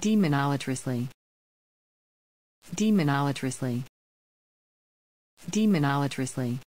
Demonolatrously. Demonolatrously. Demonolatrously.